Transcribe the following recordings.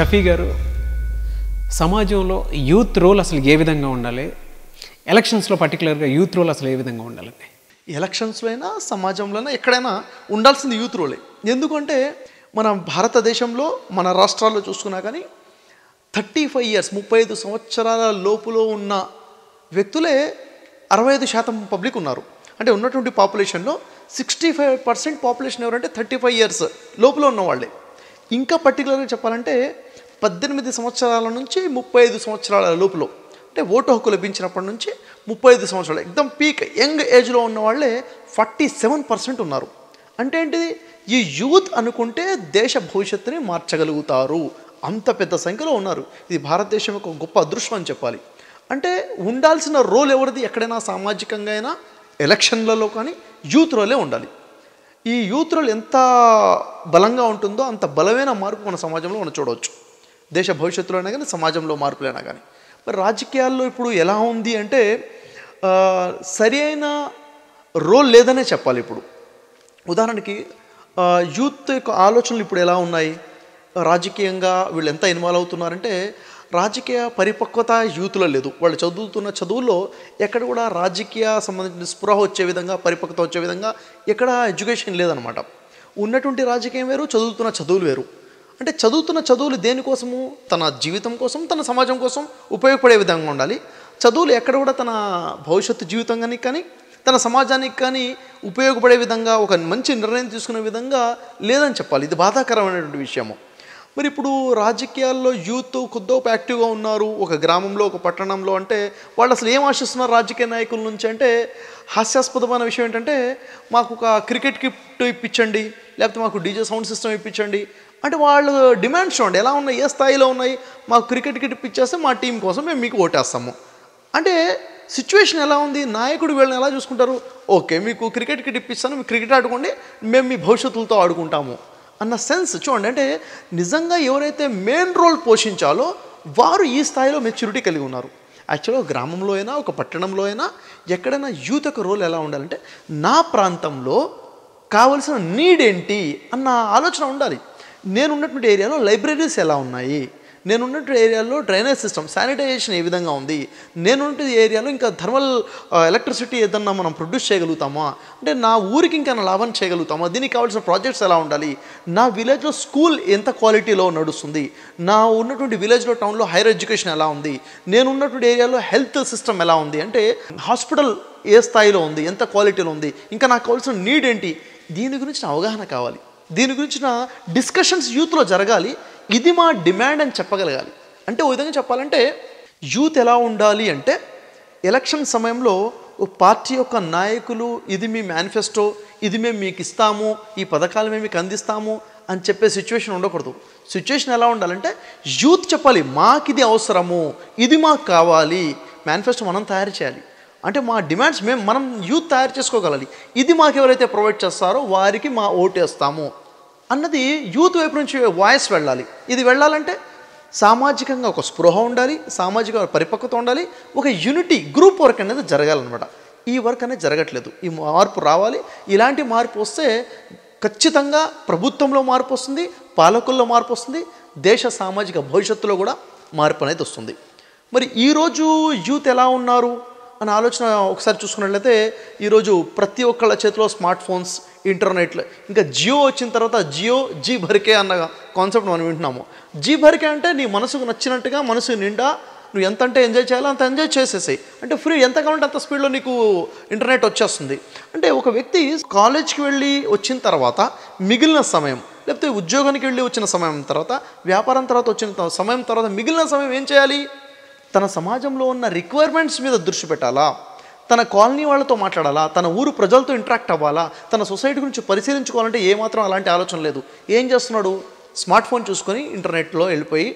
షఫీ గారు సమాజంలో youth role అసలు ఏ విధంగా ఉండాలి ఎలక్షన్స్లో పర్టికులర్గా యూత్ రోల్ అసలు ఏ విధంగా ఉండాలండి ఎలక్షన్స్లో అయినా అయినా ఎక్కడైనా ఉండాల్సింది యూత్ రోలే ఎందుకంటే మన భారతదేశంలో మన రాష్ట్రాల్లో చూసుకున్నా కానీ థర్టీ ఫైవ్ ఇయర్స్ ముప్పై ఐదు సంవత్సరాల లోపులో ఉన్న వ్యక్తులే అరవై ఐదు శాతం పబ్లిక్ ఉన్నారు అంటే ఉన్నటువంటి పాపులేషన్లో సిక్స్టీ ఫైవ్ పర్సెంట్ పాపులేషన్ ఎవరంటే థర్టీ ఫైవ్ ఇయర్స్ లోపల ఉన్న వాళ్ళే ఇంకా పర్టికులర్గా చెప్పాలంటే పద్దెనిమిది సంవత్సరాల నుంచి ముప్పై ఐదు సంవత్సరాల లోపులో అంటే ఓటు హక్కు లభించినప్పటి నుంచి ముప్పై ఐదు సంవత్సరాలు ఎగ్దమ్ పీక్ యంగ్ ఏజ్లో ఉన్న వాళ్ళే ఫార్టీ సెవెన్ పర్సెంట్ ఉన్నారు అంటే ఏంటిది ఈ యూత్ అనుకుంటే దేశ భవిష్యత్తుని మార్చగలుగుతారు అంత పెద్ద సంఖ్యలో ఉన్నారు ఇది భారతదేశం యొక్క గొప్ప అదృష్టం అని చెప్పాలి అంటే ఉండాల్సిన రోల్ ఎవరిది ఎక్కడైనా సామాజికంగా అయినా ఎలక్షన్లలో కానీ యూత్ రోలే ఉండాలి ఈ యూత్ రోల్ ఎంత బలంగా ఉంటుందో అంత బలమైన మార్పు మన సమాజంలో మనం చూడవచ్చు దేశ భవిష్యత్తులో అయినా కానీ సమాజంలో మార్పులైనా కానీ మరి రాజకీయాల్లో ఇప్పుడు ఎలా ఉంది అంటే సరి అయిన రోల్ లేదనే చెప్పాలి ఇప్పుడు ఉదాహరణకి యూత్ యొక్క ఆలోచనలు ఇప్పుడు ఎలా ఉన్నాయి రాజకీయంగా వీళ్ళు ఎంత ఇన్వాల్వ్ అవుతున్నారంటే రాజకీయ పరిపక్వత యూత్లో లేదు వాళ్ళు చదువుతున్న చదువుల్లో ఎక్కడ కూడా రాజకీయ సంబంధించిన స్పృహ వచ్చే విధంగా పరిపక్వత వచ్చే విధంగా ఎక్కడ ఎడ్యుకేషన్ లేదనమాట ఉన్నటువంటి రాజకీయం వేరు చదువుతున్న చదువులు వేరు అంటే చదువుతున్న చదువులు దేనికోసము తన జీవితం కోసం తన సమాజం కోసం ఉపయోగపడే విధంగా ఉండాలి చదువులు ఎక్కడ కూడా తన భవిష్యత్తు జీవితం కానీ కానీ తన సమాజానికి కానీ ఉపయోగపడే విధంగా ఒక మంచి నిర్ణయం తీసుకునే విధంగా లేదని చెప్పాలి ఇది బాధాకరమైనటువంటి విషయము మరి ఇప్పుడు రాజకీయాల్లో యూత్ కొద్దో యాక్టివ్గా ఉన్నారు ఒక గ్రామంలో ఒక పట్టణంలో అంటే వాళ్ళు అసలు ఏం ఆశిస్తున్నారు రాజకీయ నాయకుల నుంచి అంటే హాస్యాస్పదమైన విషయం ఏంటంటే మాకు ఒక క్రికెట్ కిట్ ఇప్పించండి లేకపోతే మాకు డీజే సౌండ్ సిస్టమ్ ఇప్పించండి అంటే వాళ్ళు డిమాండ్స్ చూడండి ఎలా ఉన్నాయి ఏ స్థాయిలో ఉన్నాయి మాకు క్రికెట్ కిట్ ఇప్పించేస్తే మా టీం కోసం మేము మీకు ఓటేస్తాము అంటే సిచ్యువేషన్ ఎలా ఉంది నాయకుడు వీళ్ళని ఎలా చూసుకుంటారు ఓకే మీకు క్రికెట్ కిట్ ఇప్పిస్తాను మీరు క్రికెట్ ఆడుకోండి మేము మీ భవిష్యత్తులతో ఆడుకుంటాము అన్న సెన్స్ చూడండి అంటే నిజంగా ఎవరైతే మెయిన్ రోల్ పోషించాలో వారు ఈ స్థాయిలో మెచ్యూరిటీ కలిగి ఉన్నారు యాక్చువల్గా గ్రామంలో అయినా ఒక పట్టణంలో అయినా ఎక్కడైనా యూత్ యొక్క రోల్ ఎలా ఉండాలంటే నా ప్రాంతంలో కావలసిన నీడ్ ఏంటి అన్న ఆలోచన ఉండాలి నేను ఉన్నటువంటి ఏరియాలో లైబ్రరీస్ ఎలా ఉన్నాయి నేనున్నట్టు ఏరియాలో డ్రైనేజ్ సిస్టమ్ శానిటైజేషన్ ఏ విధంగా ఉంది నేనుంటే ఏరియాలో ఇంకా థర్మల్ ఎలక్ట్రిసిటీ ఏదన్నా మనం ప్రొడ్యూస్ చేయగలుగుతామా అంటే నా ఊరికి ఇంకా లాభం చేయగలుగుతామా దీనికి కావాల్సిన ప్రాజెక్ట్స్ ఎలా ఉండాలి నా విలేజ్లో స్కూల్ ఎంత క్వాలిటీలో నడుస్తుంది నా ఉన్నటువంటి విలేజ్లో టౌన్లో హైయర్ ఎడ్యుకేషన్ ఎలా ఉంది నేనున్నటువంటి ఏరియాలో హెల్త్ సిస్టమ్ ఎలా ఉంది అంటే హాస్పిటల్ ఏ స్థాయిలో ఉంది ఎంత క్వాలిటీలో ఉంది ఇంకా నాకు కావాల్సిన నీడ్ ఏంటి దీని గురించి అవగాహన కావాలి దీని గురించిన డిస్కషన్స్ యూత్లో జరగాలి ఇది మా డిమాండ్ అని చెప్పగలగాలి అంటే ఓ విధంగా చెప్పాలంటే యూత్ ఎలా ఉండాలి అంటే ఎలక్షన్ సమయంలో ఓ పార్టీ యొక్క నాయకులు ఇది మీ మేనిఫెస్టో ఇది మేము మీకు ఇస్తాము ఈ పథకాలు మేము మీకు అందిస్తాము అని చెప్పే సిచ్యువేషన్ ఉండకూడదు సిచ్యువేషన్ ఎలా ఉండాలంటే యూత్ చెప్పాలి మాకు ఇది అవసరము ఇది మాకు కావాలి మేనిఫెస్టో మనం తయారు చేయాలి అంటే మా డిమాండ్స్ మేము మనం యూత్ తయారు చేసుకోగలాలి ఇది మాకు ఎవరైతే ప్రొవైడ్ చేస్తారో వారికి మా ఓటు వేస్తాము అన్నది యూత్ వైపు నుంచి వాయిస్ వెళ్ళాలి ఇది వెళ్ళాలంటే సామాజికంగా ఒక స్పృహ ఉండాలి సామాజిక పరిపక్వత ఉండాలి ఒక యూనిటీ గ్రూప్ వర్క్ అనేది జరగాలన్నమాట ఈ వర్క్ అనేది జరగట్లేదు ఈ మార్పు రావాలి ఇలాంటి మార్పు వస్తే ఖచ్చితంగా ప్రభుత్వంలో మార్పు వస్తుంది పాలకుల్లో మార్పు వస్తుంది దేశ సామాజిక భవిష్యత్తులో కూడా మార్పు అనేది వస్తుంది మరి ఈరోజు యూత్ ఎలా ఉన్నారు అనే ఆలోచన ఒకసారి చూసుకున్నట్లయితే ఈరోజు ప్రతి ఒక్కళ్ళ చేతిలో స్మార్ట్ ఫోన్స్ ఇంటర్నెట్లు ఇంకా జియో వచ్చిన తర్వాత జియో జీ భరికే అన్న కాన్సెప్ట్ మనం వింటున్నాము జీ భరికే అంటే నీ మనసుకు నచ్చినట్టుగా మనసు నిండా నువ్వు ఎంత అంటే ఎంజాయ్ చేయాలో అంత ఎంజాయ్ చేసేసాయి అంటే ఫ్రీ ఎంత కావాలంటే అంత స్పీడ్లో నీకు ఇంటర్నెట్ వచ్చేస్తుంది అంటే ఒక వ్యక్తి కాలేజ్కి వెళ్ళి వచ్చిన తర్వాత మిగిలిన సమయం లేకపోతే ఉద్యోగానికి వెళ్ళి వచ్చిన సమయం తర్వాత వ్యాపారం తర్వాత వచ్చిన సమయం తర్వాత మిగిలిన సమయం ఏం చేయాలి తన సమాజంలో ఉన్న రిక్వైర్మెంట్స్ మీద దృష్టి పెట్టాలా తన కాలనీ వాళ్ళతో మాట్లాడాలా తన ఊరు ప్రజలతో ఇంటరాక్ట్ అవ్వాలా తన సొసైటీ గురించి పరిశీలించుకోవాలంటే ఏమాత్రం అలాంటి ఆలోచన లేదు ఏం చేస్తున్నాడు స్మార్ట్ ఫోన్ చూసుకొని ఇంటర్నెట్లో వెళ్ళిపోయి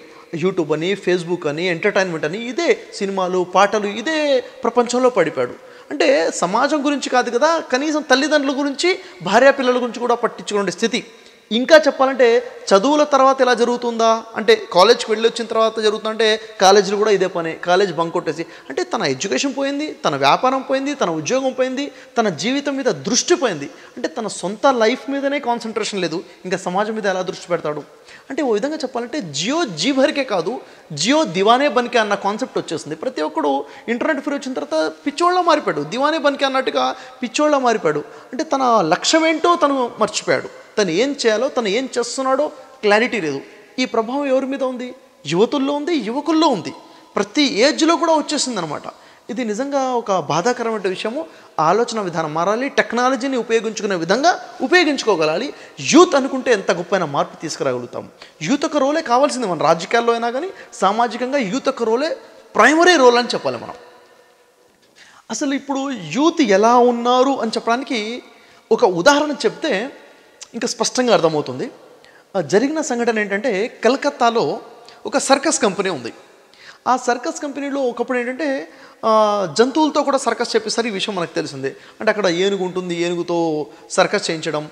యూట్యూబ్ అని ఫేస్బుక్ అని ఎంటర్టైన్మెంట్ అని ఇదే సినిమాలు పాటలు ఇదే ప్రపంచంలో పడిపాడు అంటే సమాజం గురించి కాదు కదా కనీసం తల్లిదండ్రుల గురించి భార్యాపిల్లల పిల్లల గురించి కూడా పట్టించుకునే స్థితి ఇంకా చెప్పాలంటే చదువుల తర్వాత ఎలా జరుగుతుందా అంటే కాలేజ్కి వెళ్ళి వచ్చిన తర్వాత జరుగుతుందంటే కాలేజీలు కూడా ఇదే పని కాలేజ్ బంక్ కొట్టేసి అంటే తన ఎడ్యుకేషన్ పోయింది తన వ్యాపారం పోయింది తన ఉద్యోగం పోయింది తన జీవితం మీద దృష్టి పోయింది అంటే తన సొంత లైఫ్ మీదనే కాన్సన్ట్రేషన్ లేదు ఇంకా సమాజం మీద ఎలా దృష్టి పెడతాడు అంటే ఓ విధంగా చెప్పాలంటే జియో జీభరికే కాదు జియో దివానే బనికే అన్న కాన్సెప్ట్ వచ్చేసింది ప్రతి ఒక్కడు ఇంటర్నెట్ ఫ్రీ వచ్చిన తర్వాత పిచ్చోళ్ళ మారిపోయాడు దివానే బనికే అన్నట్టుగా పిచ్చోళ్ళ మారిపోయాడు అంటే తన లక్ష్యం ఏంటో తను మర్చిపోయాడు తను ఏం చేయాలో తను ఏం చేస్తున్నాడో క్లారిటీ లేదు ఈ ప్రభావం ఎవరి మీద ఉంది యువతుల్లో ఉంది యువకుల్లో ఉంది ప్రతి ఏజ్లో కూడా వచ్చేసిందనమాట ఇది నిజంగా ఒక బాధాకరమైన విషయము ఆలోచన విధానం మారాలి టెక్నాలజీని ఉపయోగించుకునే విధంగా ఉపయోగించుకోగలాలి యూత్ అనుకుంటే ఎంత గొప్పైన మార్పు తీసుకురాగలుగుతాం యూత్ ఒక రోలే కావాల్సింది మన రాజకీయాల్లో అయినా కానీ సామాజికంగా యూత్ ఒక రోలే ప్రైమరీ రోల్ అని చెప్పాలి మనం అసలు ఇప్పుడు యూత్ ఎలా ఉన్నారు అని చెప్పడానికి ఒక ఉదాహరణ చెప్తే ఇంకా స్పష్టంగా అర్థమవుతుంది జరిగిన సంఘటన ఏంటంటే కలకత్తాలో ఒక సర్కస్ కంపెనీ ఉంది ఆ సర్కస్ కంపెనీలో ఒకప్పుడు ఏంటంటే జంతువులతో కూడా సర్కస్ చేపిస్తారు ఈ విషయం మనకు తెలిసిందే అంటే అక్కడ ఏనుగు ఉంటుంది ఏనుగుతో సర్కస్ చేయించడం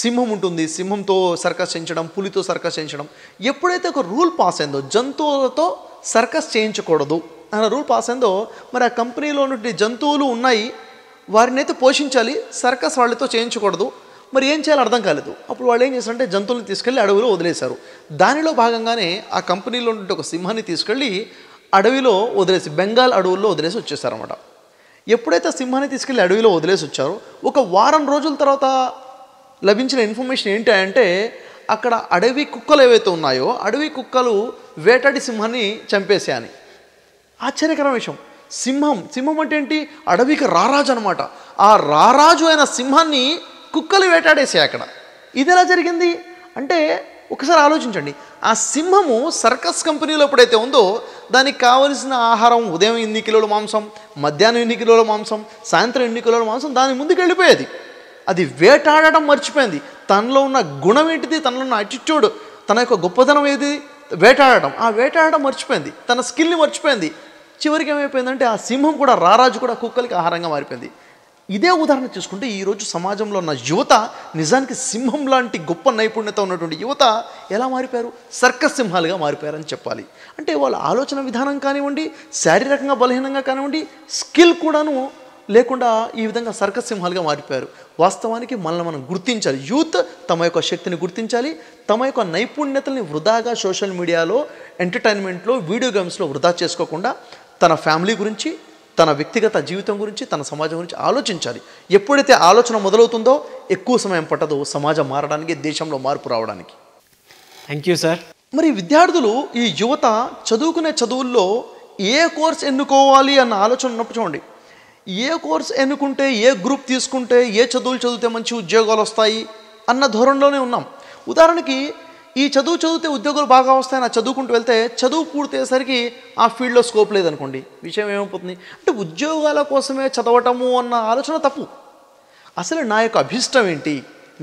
సింహం ఉంటుంది సింహంతో సర్కస్ చేయించడం పులితో సర్కస్ చేయించడం ఎప్పుడైతే ఒక రూల్ పాస్ అయిందో జంతువులతో సర్కస్ చేయించకూడదు అన్న రూల్ పాస్ అయిందో మరి ఆ కంపెనీలో ఉన్నటువంటి జంతువులు ఉన్నాయి వారిని అయితే పోషించాలి సర్కస్ వాళ్ళతో చేయించకూడదు మరి ఏం చేయాలో అర్థం కాలేదు అప్పుడు వాళ్ళు ఏం చేశారంటే జంతువులను తీసుకెళ్ళి అడవిలో వదిలేశారు దానిలో భాగంగానే ఆ కంపెనీలో ఉండే ఒక సింహాన్ని తీసుకెళ్ళి అడవిలో వదిలేసి బెంగాల్ అడవుల్లో వదిలేసి వచ్చేసారన్నమాట ఎప్పుడైతే సింహాన్ని తీసుకెళ్ళి అడవిలో వదిలేసి వచ్చారో ఒక వారం రోజుల తర్వాత లభించిన ఇన్ఫర్మేషన్ ఏంటి అంటే అక్కడ అడవి కుక్కలు ఏవైతే ఉన్నాయో అడవి కుక్కలు వేటాడి సింహాన్ని చంపేశాయని ఆశ్చర్యకరమైన విషయం సింహం సింహం అంటే ఏంటి అడవికి రారాజు అనమాట ఆ రారాజు అయిన సింహాన్ని కుక్కలు వేటాడేసాయి అక్కడ ఇది ఎలా జరిగింది అంటే ఒకసారి ఆలోచించండి ఆ సింహము సర్కస్ కంపెనీలో ఎప్పుడైతే ఉందో దానికి కావలసిన ఆహారం ఉదయం ఎన్ని కిలోల మాంసం మధ్యాహ్నం ఎన్ని కిలోల మాంసం సాయంత్రం ఎన్ని కిలోల మాంసం దాని ముందుకు వెళ్ళిపోయేది అది వేటాడడం మర్చిపోయింది తనలో ఉన్న గుణం ఏంటిది తనలో ఉన్న అటిట్యూడ్ తన యొక్క గొప్పతనం ఏది వేటాడడం ఆ వేటాడడం మర్చిపోయింది తన స్కిల్ని మర్చిపోయింది చివరికి ఏమైపోయిందంటే ఆ సింహం కూడా రారాజు కూడా కుక్కలకి ఆహారంగా మారిపోయింది ఇదే ఉదాహరణ తీసుకుంటే ఈరోజు సమాజంలో ఉన్న యువత నిజానికి సింహం లాంటి గొప్ప నైపుణ్యత ఉన్నటువంటి యువత ఎలా మారిపోయారు సర్కస్ సింహాలుగా మారిపోయారని చెప్పాలి అంటే వాళ్ళ ఆలోచన విధానం కానివ్వండి శారీరకంగా బలహీనంగా కానివ్వండి స్కిల్ కూడాను లేకుండా ఈ విధంగా సర్కస్ సింహాలుగా మారిపోయారు వాస్తవానికి మనల్ని మనం గుర్తించాలి యూత్ తమ యొక్క శక్తిని గుర్తించాలి తమ యొక్క నైపుణ్యతల్ని వృధాగా సోషల్ మీడియాలో ఎంటర్టైన్మెంట్లో వీడియో గేమ్స్లో వృధా చేసుకోకుండా తన ఫ్యామిలీ గురించి తన వ్యక్తిగత జీవితం గురించి తన సమాజం గురించి ఆలోచించాలి ఎప్పుడైతే ఆలోచన మొదలవుతుందో ఎక్కువ సమయం పట్టదు సమాజం మారడానికి దేశంలో మార్పు రావడానికి థ్యాంక్ యూ సార్ మరి విద్యార్థులు ఈ యువత చదువుకునే చదువుల్లో ఏ కోర్స్ ఎన్నుకోవాలి అన్న ఆలోచన ఉన్నప్పుడు చూడండి ఏ కోర్స్ ఎన్నుకుంటే ఏ గ్రూప్ తీసుకుంటే ఏ చదువులు చదివితే మంచి ఉద్యోగాలు వస్తాయి అన్న ధోరణిలోనే ఉన్నాం ఉదాహరణకి ఈ చదువు చదివితే ఉద్యోగాలు బాగా వస్తాయని చదువుకుంటూ వెళ్తే చదువు పూర్తయ్యేసరికి ఆ ఫీల్డ్లో స్కోప్ లేదనుకోండి విషయం ఏమైపోతుంది అంటే ఉద్యోగాల కోసమే చదవటము అన్న ఆలోచన తప్పు అసలు నా యొక్క అభిష్టం ఏంటి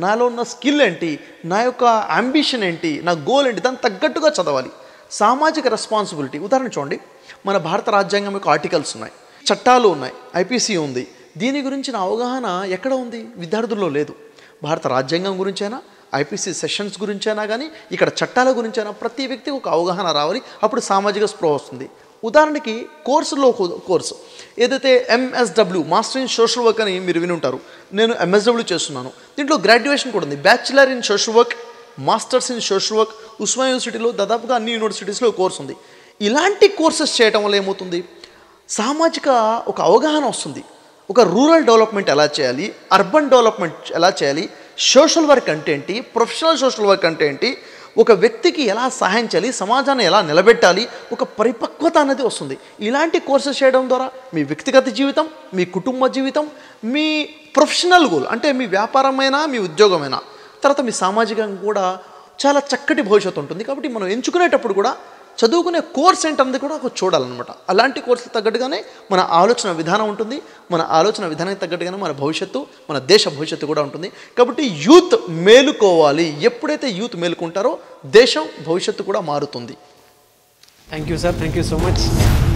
నాలో ఉన్న స్కిల్ ఏంటి నా యొక్క అంబిషన్ ఏంటి నా గోల్ ఏంటి దాన్ని తగ్గట్టుగా చదవాలి సామాజిక రెస్పాన్సిబిలిటీ ఉదాహరణ చూడండి మన భారత రాజ్యాంగం యొక్క ఆర్టికల్స్ ఉన్నాయి చట్టాలు ఉన్నాయి ఐపీసీ ఉంది దీని గురించిన అవగాహన ఎక్కడ ఉంది విద్యార్థుల్లో లేదు భారత రాజ్యాంగం గురించైనా ఐపీసీ సెషన్స్ గురించైనా కానీ ఇక్కడ చట్టాల గురించైనా ప్రతి వ్యక్తికి ఒక అవగాహన రావాలి అప్పుడు సామాజిక స్పృహ వస్తుంది ఉదాహరణకి కోర్సులో కోర్సు ఏదైతే MSW master in social work అని మీరు విని ఉంటారు నేను ఎంఎస్డబ్ల్యూ చేస్తున్నాను దీంట్లో గ్రాడ్యుయేషన్ కూడా ఉంది bachelor in social work masters in social work ఉస్మా యూనివర్సిటీలో దాదాపుగా అన్ని యూనివర్సిటీస్లో కోర్సు ఉంది ఇలాంటి కోర్సెస్ చేయటం వల్ల ఏమవుతుంది సామాజిక ఒక అవగాహన వస్తుంది ఒక రూరల్ డెవలప్మెంట్ ఎలా చేయాలి అర్బన్ డెవలప్మెంట్ ఎలా చేయాలి సోషల్ వర్క్ అంటే ఏంటి ప్రొఫెషనల్ సోషల్ వర్క్ అంటే ఏంటి ఒక వ్యక్తికి ఎలా సహాయం చేయాలి సమాజాన్ని ఎలా నిలబెట్టాలి ఒక పరిపక్వత అనేది వస్తుంది ఇలాంటి కోర్సెస్ చేయడం ద్వారా మీ వ్యక్తిగత జీవితం మీ కుటుంబ జీవితం మీ ప్రొఫెషనల్ గోల్ అంటే మీ వ్యాపారమైనా మీ ఉద్యోగమైనా తర్వాత మీ సామాజికంగా కూడా చాలా చక్కటి భవిష్యత్తు ఉంటుంది కాబట్టి మనం ఎంచుకునేటప్పుడు కూడా చదువుకునే కోర్స్ ఏంటన్నది కూడా ఒక చూడాలన్నమాట అలాంటి కోర్సులకు తగ్గట్టుగానే మన ఆలోచన విధానం ఉంటుంది మన ఆలోచన విధానానికి తగ్గట్టుగానే మన భవిష్యత్తు మన దేశ భవిష్యత్తు కూడా ఉంటుంది కాబట్టి యూత్ మేలుకోవాలి ఎప్పుడైతే యూత్ మేలుకుంటారో దేశం భవిష్యత్తు కూడా మారుతుంది thank you sir thank you so much